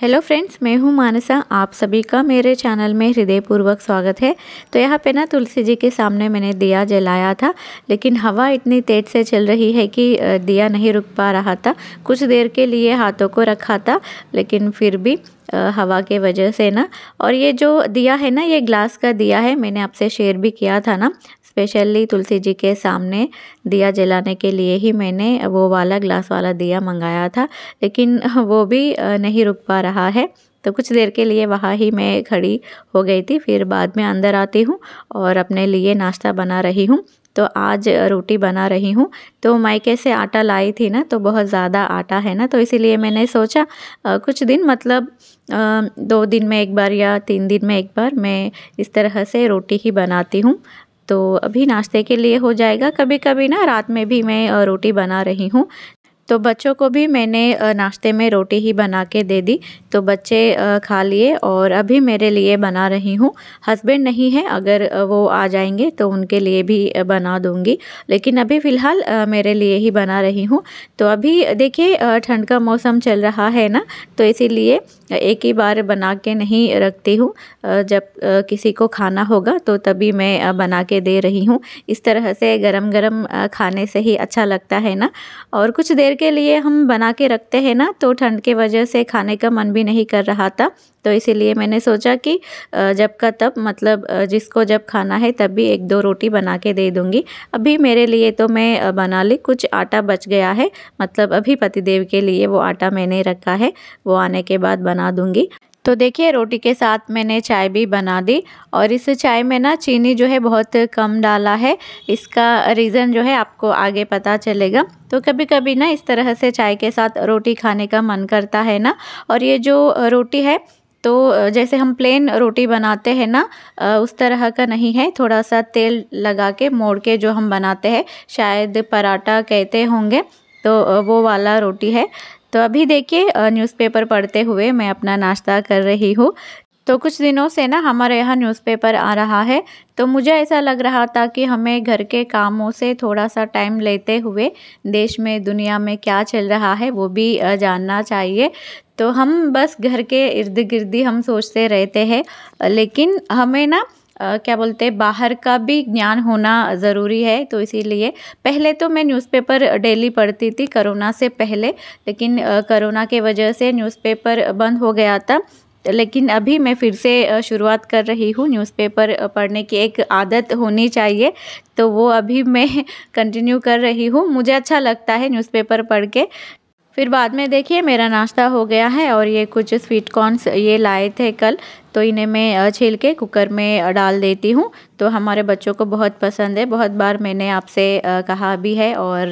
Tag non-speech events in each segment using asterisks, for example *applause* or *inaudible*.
hello friends मैं हूं मानसा आप सभी का मेरे चैनल में हृदयपूर्वक स्वागत है तो यहाँ पे ना तुलसी जी के सामने मैंने दिया जलाया था लेकिन हवा इतनी तेज़ से चल रही है कि दिया नहीं रुक पा रहा था कुछ देर के लिए हाथों को रखा था लेकिन फिर भी हवा के वजह से ना और ये जो दिया है ना ये ग्लास का दिया है मैंने आपसे शेयर भी किया था ना स्पेशली तुलसी जी के सामने दिया जलाने के लिए ही मैंने वो वाला ग्लास वाला दिया मंगाया था लेकिन वो भी नहीं रुक पा रहा है तो कुछ देर के लिए वहाँ ही मैं खड़ी हो गई थी फिर बाद में अंदर आती हूँ और अपने लिए नाश्ता बना रही हूँ तो आज रोटी बना रही हूँ तो मायके से आटा लाई थी ना तो बहुत ज़्यादा आटा है ना तो इसीलिए मैंने सोचा कुछ दिन मतलब दो दिन में एक बार या तीन दिन में एक बार मैं इस तरह से रोटी ही बनाती हूँ तो अभी नाश्ते के लिए हो जाएगा कभी कभी ना रात में भी मैं रोटी बना रही हूँ तो बच्चों को भी मैंने नाश्ते में रोटी ही बना के दे दी तो बच्चे खा लिए और अभी मेरे लिए बना रही हूँ हस्बैंड नहीं है अगर वो आ जाएंगे तो उनके लिए भी बना दूँगी लेकिन अभी फ़िलहाल मेरे लिए ही बना रही हूँ तो अभी देखिए ठंड का मौसम चल रहा है ना तो इसीलिए एक ही बार बना के नहीं रखती हूँ जब किसी को खाना होगा तो तभी मैं बना के दे रही हूँ इस तरह से गरम गरम खाने से ही अच्छा लगता है ना और कुछ देर के लिए हम बना के रखते हैं ना तो ठंड के वजह से खाने का मन भी नहीं कर रहा था तो इसीलिए मैंने सोचा कि जब का तब मतलब जिसको जब खाना है तब भी एक दो रोटी बना के दे दूँगी अभी मेरे लिए तो मैं बना ली कुछ आटा बच गया है मतलब अभी पतिदेव के लिए वो आटा मैंने रखा है वो आने के बाद बना दूँगी तो देखिए रोटी के साथ मैंने चाय भी बना दी और इस चाय में ना चीनी जो है बहुत कम डाला है इसका रीज़न जो है आपको आगे पता चलेगा तो कभी कभी ना इस तरह से चाय के साथ रोटी खाने का मन करता है ना और ये जो रोटी है तो जैसे हम प्लेन रोटी बनाते हैं ना उस तरह का नहीं है थोड़ा सा तेल लगा के मोड़ के जो हम बनाते हैं शायद पराठा कहते होंगे तो वो वाला रोटी है तो अभी देखिए न्यूज़पेपर पढ़ते हुए मैं अपना नाश्ता कर रही हूँ तो कुछ दिनों से ना हमारे यहाँ न्यूज़पेपर आ रहा है तो मुझे ऐसा लग रहा था कि हमें घर के कामों से थोड़ा सा टाइम लेते हुए देश में दुनिया में क्या चल रहा है वो भी जानना चाहिए तो हम बस घर के इर्द गिर्द हम सोचते रहते हैं लेकिन हमें ना Uh, क्या बोलते हैं बाहर का भी ज्ञान होना ज़रूरी है तो इसीलिए पहले तो मैं न्यूज़पेपर डेली पढ़ती थी कोरोना से पहले लेकिन uh, कोरोना के वजह से न्यूज़पेपर बंद हो गया था लेकिन अभी मैं फिर से शुरुआत कर रही हूँ न्यूज़पेपर पढ़ने की एक आदत होनी चाहिए तो वो अभी मैं कंटिन्यू कर रही हूँ मुझे अच्छा लगता है न्यूज़पेपर पढ़ के फिर बाद में देखिए मेरा नाश्ता हो गया है और ये कुछ स्वीट कॉर्नस ये लाए थे कल तो इन्हें मैं छील के कुकर में डाल देती हूँ तो हमारे बच्चों को बहुत पसंद है बहुत बार मैंने आपसे कहा भी है और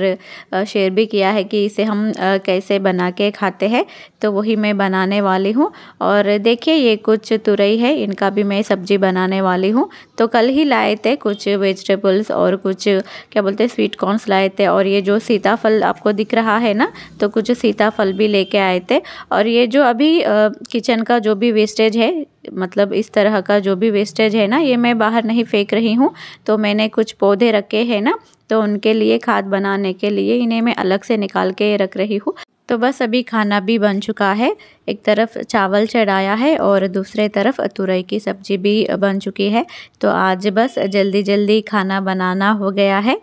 शेयर भी किया है कि इसे हम कैसे बना के खाते हैं तो वही मैं बनाने वाली हूँ और देखिए ये कुछ तुरई है इनका भी मैं सब्जी बनाने वाली हूँ तो कल ही लाए थे कुछ वेजिटेबल्स और कुछ क्या बोलते हैं स्वीट कॉर्नस लाए थे और ये जो सीताफल आपको दिख रहा है ना तो कुछ सीताफल भी लेके आए थे और ये जो अभी किचन का जो भी वेस्टेज है मतलब इस तरह का जो भी वेस्टेज है ना ये मैं बाहर नहीं फेंक रही हूँ तो मैंने कुछ पौधे रखे हैं ना तो उनके लिए खाद बनाने के लिए इन्हें मैं अलग से निकाल के रख रही हूँ तो बस अभी खाना भी बन चुका है एक तरफ चावल चढ़ाया है और दूसरे तरफ तुरई की सब्जी भी बन चुकी है तो आज बस जल्दी जल्दी खाना बनाना हो गया है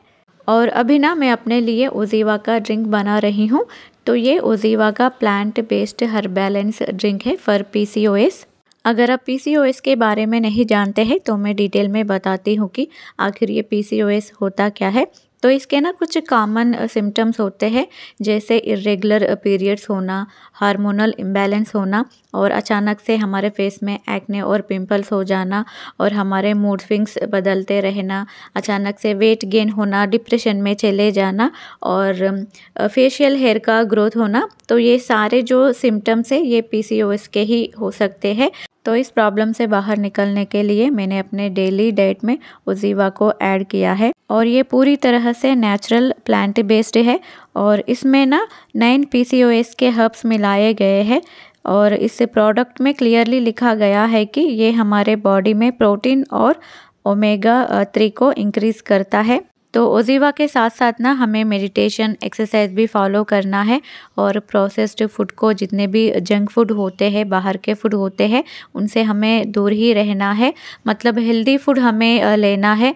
और अभी ना मैं अपने लिए ओजीवा का ड्रिंक बना रही हूँ तो ये ओजीवा का प्लांट बेस्ड हर्बेलेंस ड्रिंक है ओ एस अगर आप पीसीओएस के बारे में नहीं जानते हैं तो मैं डिटेल में बताती हूँ कि आखिर ये पीसीओएस होता क्या है तो इसके ना कुछ कॉमन सिम्टम्स होते हैं जैसे इरेगुलर पीरियड्स होना हार्मोनल इम्बैलेंस होना और अचानक से हमारे फेस में एक्ने और पिंपल्स हो जाना और हमारे मूड स्विंग्स बदलते रहना अचानक से वेट गेन होना डिप्रेशन में चले जाना और फेशियल हेयर का ग्रोथ होना तो ये सारे जो सिम्टम्स हैं ये पीसीओएस के ही हो सकते हैं तो इस प्रॉब्लम से बाहर निकलने के लिए मैंने अपने डेली डाइट में उजीवा को ऐड किया है और ये पूरी तरह से नेचुरल प्लांट बेस्ड है और इसमें ना नाइन पी के हर्ब्स मिलाए गए हैं और इस प्रोडक्ट में क्लियरली लिखा गया है कि ये हमारे बॉडी में प्रोटीन और ओमेगा थ्री को इंक्रीज़ करता है तो ओजीवा के साथ साथ ना हमें मेडिटेशन एक्सरसाइज भी फॉलो करना है और प्रोसेस्ड फूड को जितने भी जंक फूड होते हैं बाहर के फूड होते हैं उनसे हमें दूर ही रहना है मतलब हेल्दी फूड हमें लेना है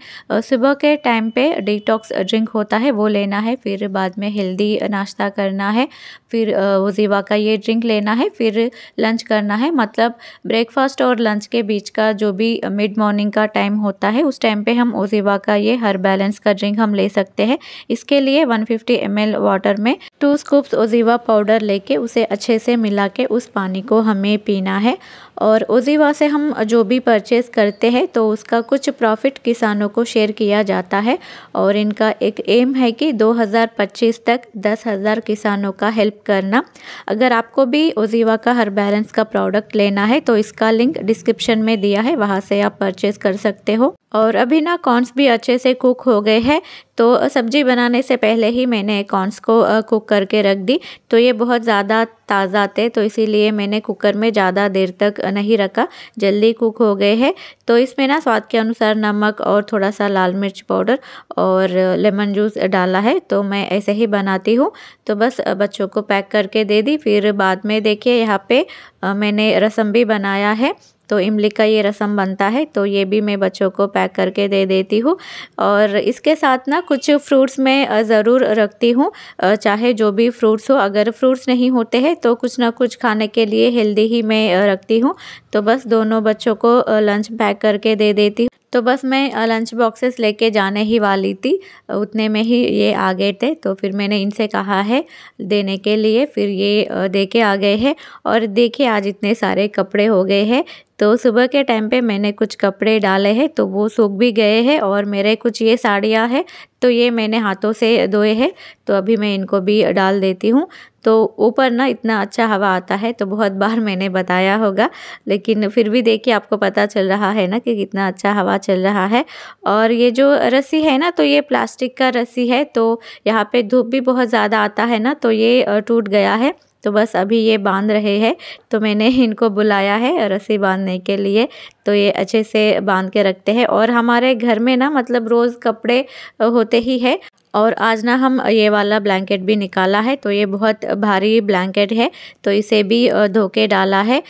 सुबह के टाइम पे डिटॉक्स ड्रिंक होता है वो लेना है फिर बाद में हेल्दी नाश्ता करना है फिर ओजीवा का ये ड्रिंक लेना है फिर लंच करना है मतलब ब्रेकफास्ट और लंच के बीच का जो भी मिड मॉर्निंग का टाइम होता है उस टाइम पर हम ओजीवा का ये हर बैलेंस का ड्रिंक हम ले सकते हैं इसके लिए 150 फिफ्टी वाटर में टू स्कूप्स ओजीवा पाउडर लेके उसे अच्छे से मिला के उस पानी को हमें पीना है और ओजीवा से हम जो भी परचेज़ करते हैं तो उसका कुछ प्रॉफिट किसानों को शेयर किया जाता है और इनका एक एम है कि 2025 तक 10,000 किसानों का हेल्प करना अगर आपको भी ओजीवा का हर बैलेंस का प्रोडक्ट लेना है तो इसका लिंक डिस्क्रिप्शन में दिया है वहाँ से आप परचेज़ कर सकते हो और अभी ना कॉर्नस भी अच्छे से कुक हो गए हैं है तो सब्ज़ी बनाने से पहले ही मैंने कॉर्नस को कुक करके रख दी तो ये बहुत ज़्यादा ताज़ा थे तो इसीलिए मैंने कुकर में ज़्यादा देर तक नहीं रखा जल्दी कुक हो गए हैं तो इसमें ना स्वाद के अनुसार नमक और थोड़ा सा लाल मिर्च पाउडर और लेमन जूस डाला है तो मैं ऐसे ही बनाती हूँ तो बस बच्चों को पैक करके दे दी फिर बाद में देखिए यहाँ पर मैंने रसम भी बनाया है तो इमली का ये रसम बनता है तो ये भी मैं बच्चों को पैक करके दे देती हूँ और इसके साथ ना कुछ फ्रूट्स मैं ज़रूर रखती हूँ चाहे जो भी फ्रूट्स हो अगर फ्रूट्स नहीं होते हैं तो कुछ ना कुछ खाने के लिए हेल्दी ही मैं रखती हूँ तो बस दोनों बच्चों को लंच पैक करके दे देती हूँ तो बस मैं लंच बॉक्सेस लेके जाने ही वाली थी उतने में ही ये आ गए थे तो फिर मैंने इनसे कहा है देने के लिए फिर ये दे के आ गए हैं और देखिए आज इतने सारे कपड़े हो गए हैं तो सुबह के टाइम पे मैंने कुछ कपड़े डाले हैं तो वो सूख भी गए हैं और मेरे कुछ ये साड़ियाँ हैं तो ये मैंने हाथों से धोए हैं तो अभी मैं इनको भी डाल देती हूँ तो ऊपर ना इतना अच्छा हवा आता है तो बहुत बार मैंने बताया होगा लेकिन फिर भी देखिए आपको पता चल रहा है ना कि कितना अच्छा हवा चल रहा है और ये जो रस्सी है ना तो ये प्लास्टिक का रस्सी है तो यहाँ पे धूप भी बहुत ज़्यादा आता है ना तो ये टूट गया है तो बस अभी ये बांध रहे हैं तो मैंने *laughs* इनको बुलाया है रस्सी बांधने के लिए तो ये अच्छे से बांध के रखते हैं और हमारे घर में ना मतलब रोज़ कपड़े होते ही है और आज ना हम ये वाला ब्लैंकेट भी निकाला है तो ये बहुत भारी ब्लैंकेट है तो इसे भी धो के डाला है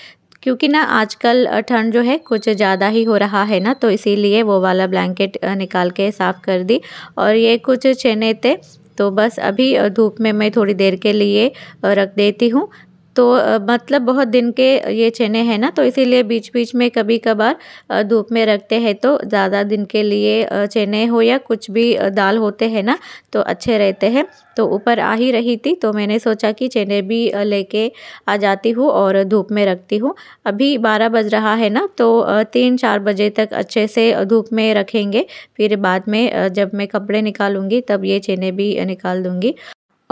क्योंकि ना आजकल ठंड जो है कुछ ज़्यादा ही हो रहा है ना तो इसीलिए वो वाला ब्लैंकेट निकाल के साफ़ कर दी और ये कुछ चने थे तो बस अभी धूप में मैं थोड़ी देर के लिए रख देती हूँ तो मतलब बहुत दिन के ये चने हैं ना तो इसीलिए बीच बीच में कभी कभार धूप में रखते हैं तो ज़्यादा दिन के लिए चने हो या कुछ भी दाल होते हैं ना तो अच्छे रहते हैं तो ऊपर आ ही रही थी तो मैंने सोचा कि चने भी लेके आ जाती हूँ और धूप में रखती हूँ अभी बारह बज रहा है ना तो तीन चार बजे तक अच्छे से धूप में रखेंगे फिर बाद में जब मैं कपड़े निकालूंगी तब ये चने भी निकाल दूंगी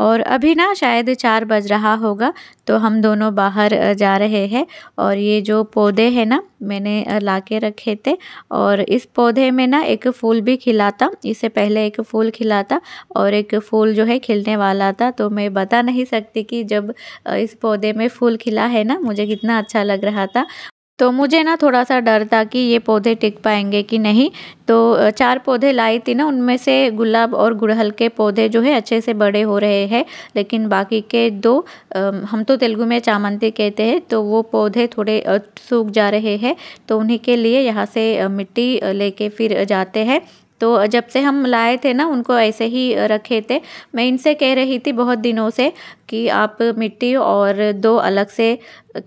और अभी ना शायद चार बज रहा होगा तो हम दोनों बाहर जा रहे हैं और ये जो पौधे हैं ना मैंने ला के रखे थे और इस पौधे में ना एक फूल भी खिला था इससे पहले एक फूल खिला था और एक फूल जो है खिलने वाला था तो मैं बता नहीं सकती कि जब इस पौधे में फूल खिला है ना मुझे कितना अच्छा लग रहा था तो मुझे ना थोड़ा सा डर था कि ये पौधे टिक पाएंगे कि नहीं तो चार पौधे लाई थी ना उनमें से गुलाब और गुड़हल के पौधे जो है अच्छे से बड़े हो रहे हैं लेकिन बाकी के दो हम तो तेलुगु में चामंती कहते हैं तो वो पौधे थोड़े सूख जा रहे हैं तो उन्हीं के लिए यहाँ से मिट्टी लेके फिर जाते हैं तो जब से हम लाए थे ना उनको ऐसे ही रखे थे मैं इनसे कह रही थी बहुत दिनों से कि आप मिट्टी और दो अलग से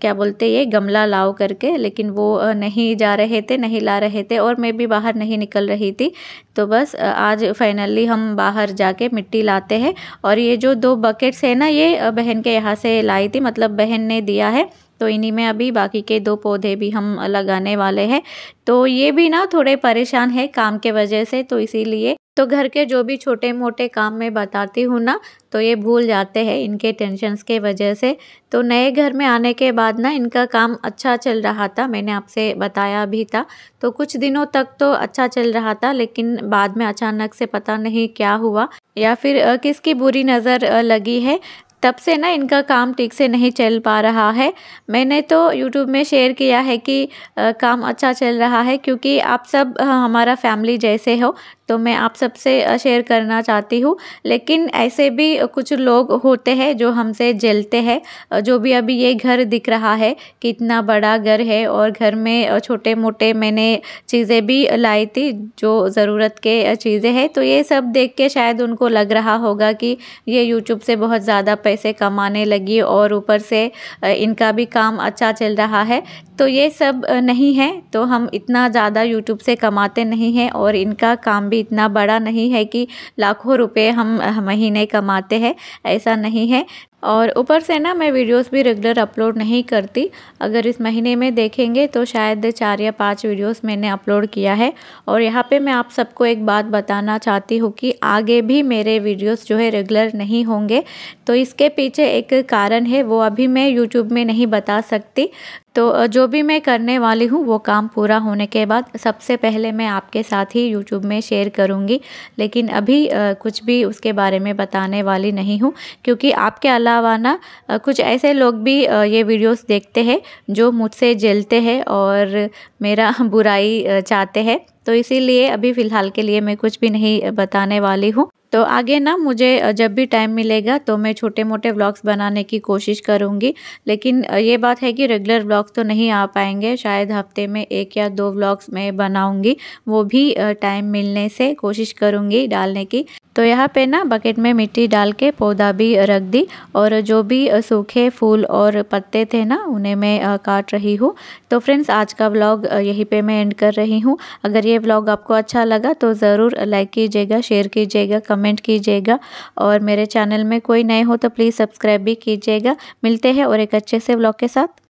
क्या बोलते ये गमला लाओ करके लेकिन वो नहीं जा रहे थे नहीं ला रहे थे और मैं भी बाहर नहीं निकल रही थी तो बस आज फाइनली हम बाहर जाके मिट्टी लाते हैं और ये जो दो बकेट्स है ना ये बहन के यहाँ से लाई थी मतलब बहन ने दिया है तो इन्हीं में अभी बाकी के दो पौधे भी हम लगाने वाले हैं तो ये भी ना थोड़े परेशान है काम के वजह से तो इसीलिए तो घर के जो भी छोटे मोटे काम में बताती हूँ ना तो ये भूल जाते हैं इनके टेंशन के वजह से तो नए घर में आने के बाद ना इनका काम अच्छा चल रहा था मैंने आपसे बताया भी था तो कुछ दिनों तक तो अच्छा चल रहा था लेकिन बाद में अचानक से पता नहीं क्या हुआ या फिर किसकी बुरी नज़र लगी है तब से ना इनका काम ठीक से नहीं चल पा रहा है मैंने तो यूट्यूब में शेयर किया है कि आ, काम अच्छा चल रहा है क्योंकि आप सब हमारा फैमिली जैसे हो तो मैं आप सबसे शेयर करना चाहती हूँ लेकिन ऐसे भी कुछ लोग होते हैं जो हमसे जलते हैं जो भी अभी ये घर दिख रहा है कि इतना बड़ा घर है और घर में छोटे मोटे मैंने चीज़ें भी लाई थी जो ज़रूरत के चीज़ें हैं तो ये सब देख के शायद उनको लग रहा होगा कि ये यूट्यूब से बहुत ज़्यादा पैसे कमाने लगी और ऊपर से इनका भी काम अच्छा चल रहा है तो ये सब नहीं है तो हम इतना ज़्यादा यूट्यूब से कमाते नहीं हैं और इनका काम भी भी इतना बड़ा नहीं है कि लाखों रुपये हम महीने कमाते हैं ऐसा नहीं है और ऊपर से ना मैं वीडियोस भी रेगुलर अपलोड नहीं करती अगर इस महीने में देखेंगे तो शायद चार या पांच वीडियोस मैंने अपलोड किया है और यहाँ पे मैं आप सबको एक बात बताना चाहती हूँ कि आगे भी मेरे वीडियोस जो है रेगुलर नहीं होंगे तो इसके पीछे एक कारण है वो अभी मैं यूट्यूब में नहीं बता सकती तो जो भी मैं करने वाली हूँ वो काम पूरा होने के बाद सबसे पहले मैं आपके साथ ही यूट्यूब में शेयर करूँगी लेकिन अभी कुछ भी उसके बारे में बताने वाली नहीं हूँ क्योंकि आपके ना कुछ ऐसे लोग भी ये वीडियोस देखते हैं जो मुझसे जलते हैं और मेरा *laughs* बुराई चाहते हैं तो इसीलिए अभी फ़िलहाल के लिए मैं कुछ भी नहीं बताने वाली हूँ तो आगे ना मुझे जब भी टाइम मिलेगा तो मैं छोटे मोटे व्लॉग्स बनाने की कोशिश करूँगी लेकिन ये बात है कि रेगुलर व्लॉग्स तो नहीं आ पाएंगे शायद हफ्ते में एक या दो व्लॉग्स मैं बनाऊँगी वो भी टाइम मिलने से कोशिश करूँगी डालने की तो यहाँ पे ना बकेट में मिट्टी डाल के पौधा भी रख दी और जो भी सूखे फूल और पत्ते थे ना उन्हें मैं काट रही हूँ तो फ्रेंड्स आज का व्लॉग यहीं पे मैं एंड कर रही हूँ अगर ये व्लॉग आपको अच्छा लगा तो ज़रूर लाइक कीजिएगा शेयर कीजिएगा कमेंट कमेंट कीजिएगा और मेरे चैनल में कोई नए हो तो प्लीज़ सब्सक्राइब भी कीजिएगा मिलते हैं और एक अच्छे से ब्लॉग के साथ